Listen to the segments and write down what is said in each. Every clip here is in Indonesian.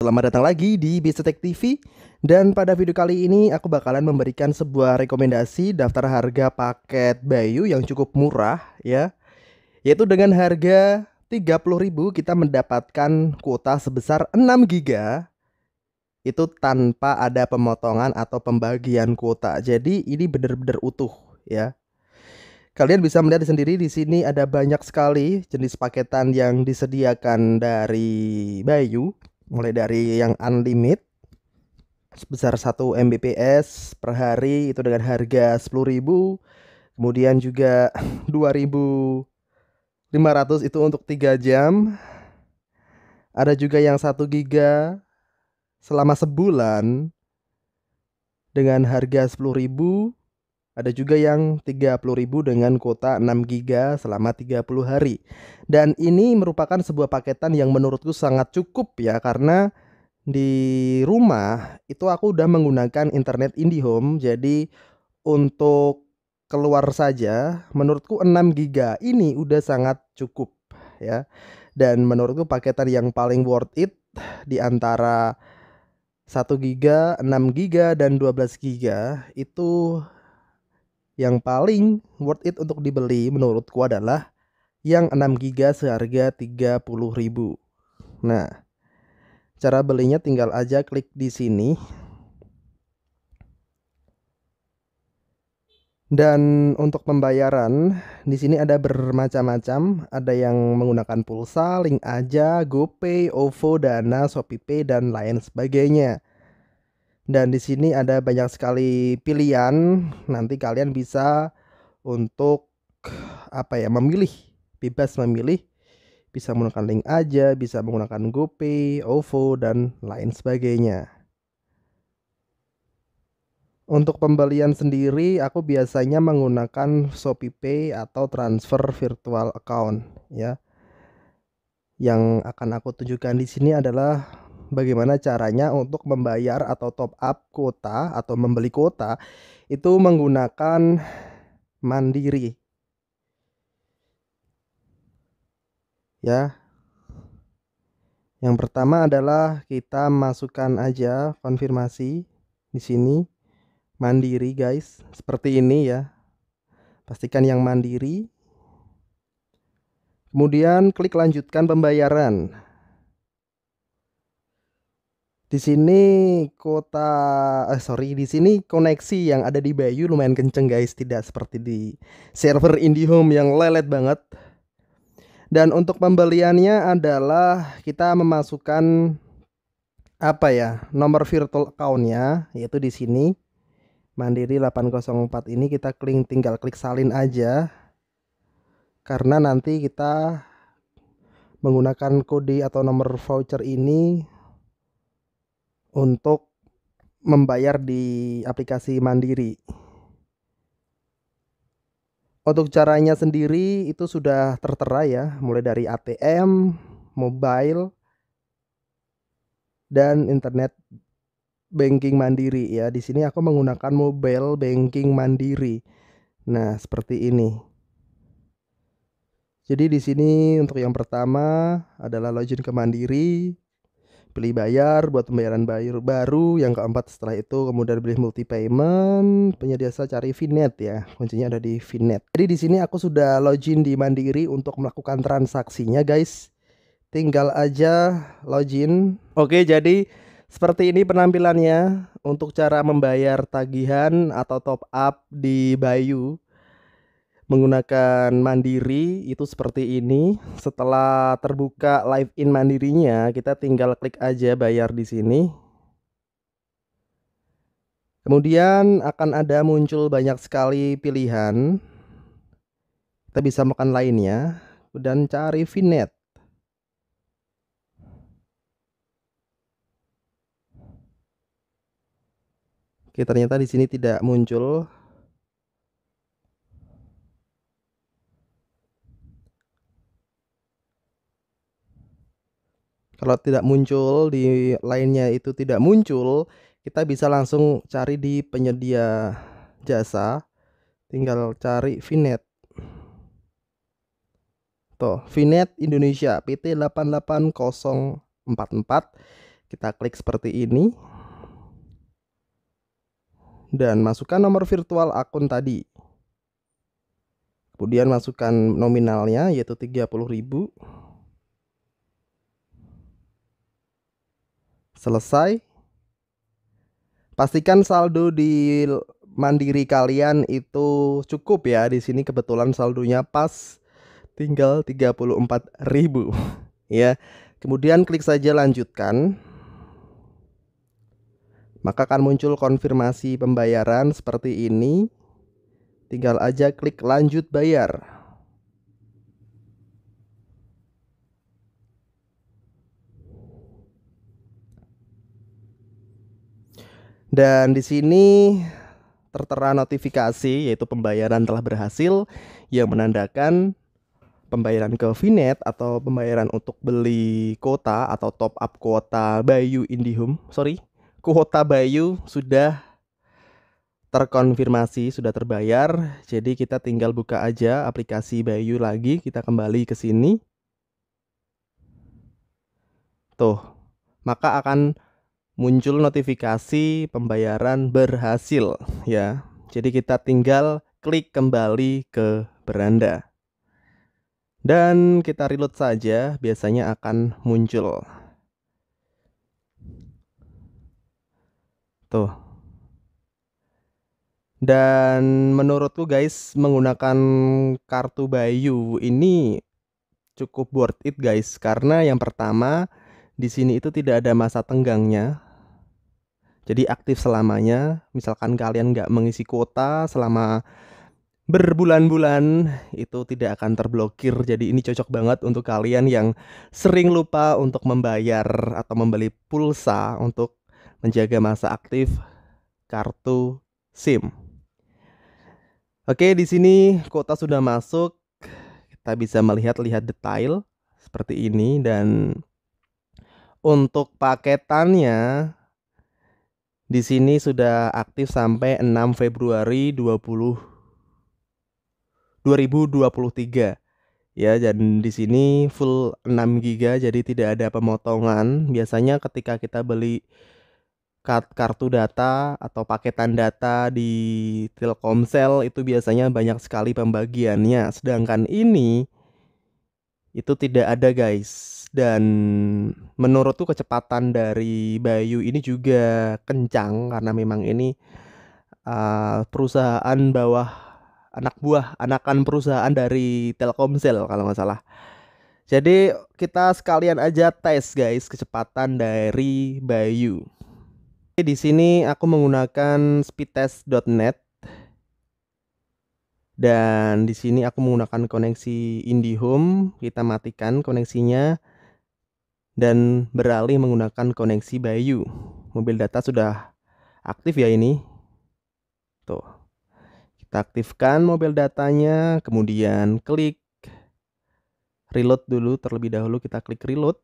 Selamat datang lagi di Bisetek TV dan pada video kali ini aku bakalan memberikan sebuah rekomendasi daftar harga paket Bayu yang cukup murah ya. Yaitu dengan harga 30.000 kita mendapatkan kuota sebesar 6 GB itu tanpa ada pemotongan atau pembagian kuota. Jadi ini benar-benar utuh ya. Kalian bisa melihat sendiri di sini ada banyak sekali jenis paketan yang disediakan dari Bayu mulai dari yang unlimited sebesar 1 Mbps per hari itu dengan harga 10.000 kemudian juga 2.500 itu untuk 3 jam ada juga yang 1 giga selama sebulan dengan harga 10.000 ada juga yang 30.000 dengan kuota 6 GB selama 30 hari. Dan ini merupakan sebuah paketan yang menurutku sangat cukup ya karena di rumah itu aku udah menggunakan internet IndiHome jadi untuk keluar saja menurutku 6 GB ini udah sangat cukup ya. Dan menurutku paketan yang paling worth it di antara 1 GB, 6 GB dan 12 GB itu yang paling worth it untuk dibeli menurutku adalah yang 6 GB seharga 30.000. Nah, cara belinya tinggal aja klik di sini. Dan untuk pembayaran, di sini ada bermacam-macam, ada yang menggunakan pulsa, link aja, GoPay, OVO, Dana, ShopeePay dan lain sebagainya. Dan di sini ada banyak sekali pilihan. Nanti kalian bisa untuk apa ya memilih, bebas memilih. Bisa menggunakan link aja, bisa menggunakan GoPay, OVO dan lain sebagainya. Untuk pembelian sendiri aku biasanya menggunakan ShopeePay atau transfer virtual account ya. Yang akan aku tunjukkan di sini adalah bagaimana caranya untuk membayar atau top up kuota atau membeli kuota itu menggunakan Mandiri. Ya. Yang pertama adalah kita masukkan aja konfirmasi di sini Mandiri, guys. Seperti ini ya. Pastikan yang Mandiri. Kemudian klik lanjutkan pembayaran di sini kota eh, sorry di sini koneksi yang ada di Bayu lumayan kenceng guys tidak seperti di server IndiHome yang lelet banget dan untuk pembeliannya adalah kita memasukkan apa ya nomor virtual accountnya yaitu di sini Mandiri 804 ini kita klik tinggal klik salin aja karena nanti kita menggunakan kode atau nomor voucher ini untuk membayar di aplikasi Mandiri. Untuk caranya sendiri itu sudah tertera ya, mulai dari ATM, mobile, dan internet banking mandiri ya. Di sini aku menggunakan mobile banking mandiri. Nah, seperti ini. Jadi di sini untuk yang pertama adalah login ke Mandiri beli bayar buat pembayaran bayar baru yang keempat setelah itu kemudian beli multi payment penyedia jasa cari Finet ya kuncinya ada di Finet jadi di sini aku sudah login di Mandiri untuk melakukan transaksinya guys tinggal aja login oke jadi seperti ini penampilannya untuk cara membayar tagihan atau top up di Bayu menggunakan Mandiri itu seperti ini. Setelah terbuka live in Mandirinya, kita tinggal klik aja bayar di sini. Kemudian akan ada muncul banyak sekali pilihan. Kita bisa makan lainnya dan cari Vinet. Oke, ternyata di sini tidak muncul Kalau tidak muncul di lainnya itu tidak muncul, kita bisa langsung cari di penyedia jasa. Tinggal cari Vinet. Tuh, Vinet Indonesia PT 88044. Kita klik seperti ini. Dan masukkan nomor virtual akun tadi. Kemudian masukkan nominalnya yaitu 30.000. selesai. Pastikan saldo di Mandiri kalian itu cukup ya. Di sini kebetulan saldonya pas tinggal 34.000 ya. Kemudian klik saja lanjutkan. Maka akan muncul konfirmasi pembayaran seperti ini. Tinggal aja klik lanjut bayar. Dan di sini tertera notifikasi yaitu pembayaran telah berhasil yang menandakan pembayaran ke Vinet atau pembayaran untuk beli kuota atau top up kuota Bayu Indihome. Sorry, kuota Bayu sudah terkonfirmasi, sudah terbayar. Jadi kita tinggal buka aja aplikasi Bayu lagi, kita kembali ke sini. Tuh, maka akan muncul notifikasi pembayaran berhasil ya. Jadi kita tinggal klik kembali ke beranda. Dan kita reload saja, biasanya akan muncul. Tuh. Dan menurutku guys, menggunakan kartu Bayu ini cukup worth it guys karena yang pertama di sini itu tidak ada masa tenggangnya. Jadi aktif selamanya. Misalkan kalian nggak mengisi kuota selama berbulan-bulan itu tidak akan terblokir. Jadi ini cocok banget untuk kalian yang sering lupa untuk membayar atau membeli pulsa untuk menjaga masa aktif kartu SIM. Oke, di sini kuota sudah masuk. Kita bisa melihat-lihat detail seperti ini dan untuk paketannya di sini sudah aktif sampai 6 Februari 20 2023. Ya, dan di sini full 6 GB jadi tidak ada pemotongan. Biasanya ketika kita beli kartu data atau paketan data di Telkomsel itu biasanya banyak sekali pembagiannya. Sedangkan ini itu tidak ada, guys dan menurut menurutku kecepatan dari Bayu ini juga kencang karena memang ini uh, perusahaan bawah anak buah anakan perusahaan dari Telkomsel kalau nggak salah. Jadi kita sekalian aja tes guys kecepatan dari Bayu. Di sini aku menggunakan speedtest.net dan di sini aku menggunakan koneksi IndiHome. Kita matikan koneksinya dan beralih menggunakan koneksi Bayu. Mobil data sudah aktif ya ini. Tuh. Kita aktifkan mobil datanya, kemudian klik reload dulu terlebih dahulu kita klik reload.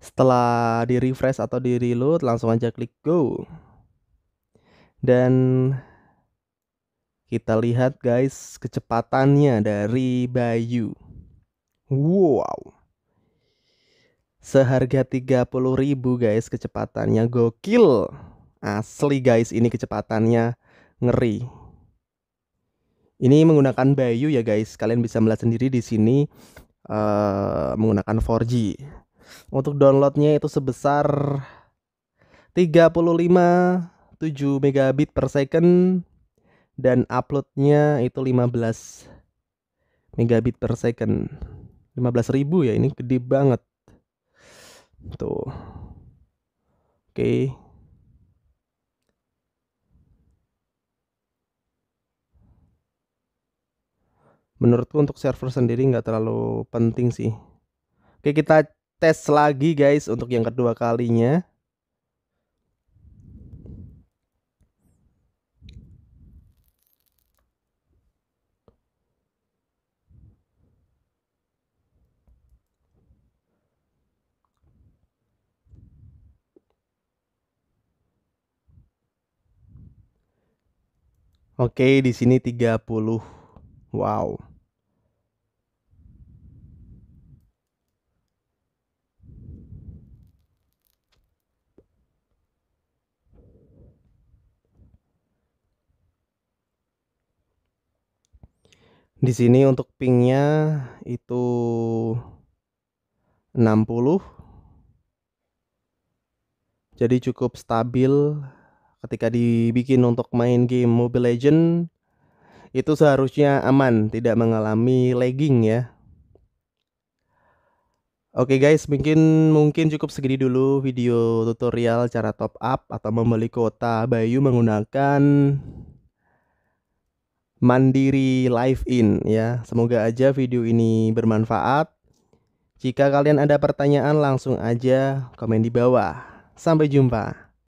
Setelah di refresh atau di reload langsung aja klik go. Dan kita lihat guys kecepatannya dari Bayu. Wow. Seharga 30.000 guys kecepatannya gokil. Asli guys ini kecepatannya ngeri. Ini menggunakan Bayu ya guys. Kalian bisa melihat sendiri di sini uh, menggunakan 4G. Untuk downloadnya itu sebesar 35 7 megabit per second dan uploadnya itu 15 megabit per second 15 ribu ya ini gede banget tuh oke menurutku untuk server sendiri nggak terlalu penting sih oke kita tes lagi guys untuk yang kedua kalinya Oke, di sini 30. Wow. Di sini untuk pingnya itu 60. Jadi cukup stabil ketika dibikin untuk main game Mobile Legend itu seharusnya aman, tidak mengalami lagging ya. Oke okay guys, mungkin mungkin cukup segini dulu video tutorial cara top up atau membeli kuota Bayu menggunakan Mandiri Live In ya. Semoga aja video ini bermanfaat. Jika kalian ada pertanyaan langsung aja komen di bawah. Sampai jumpa.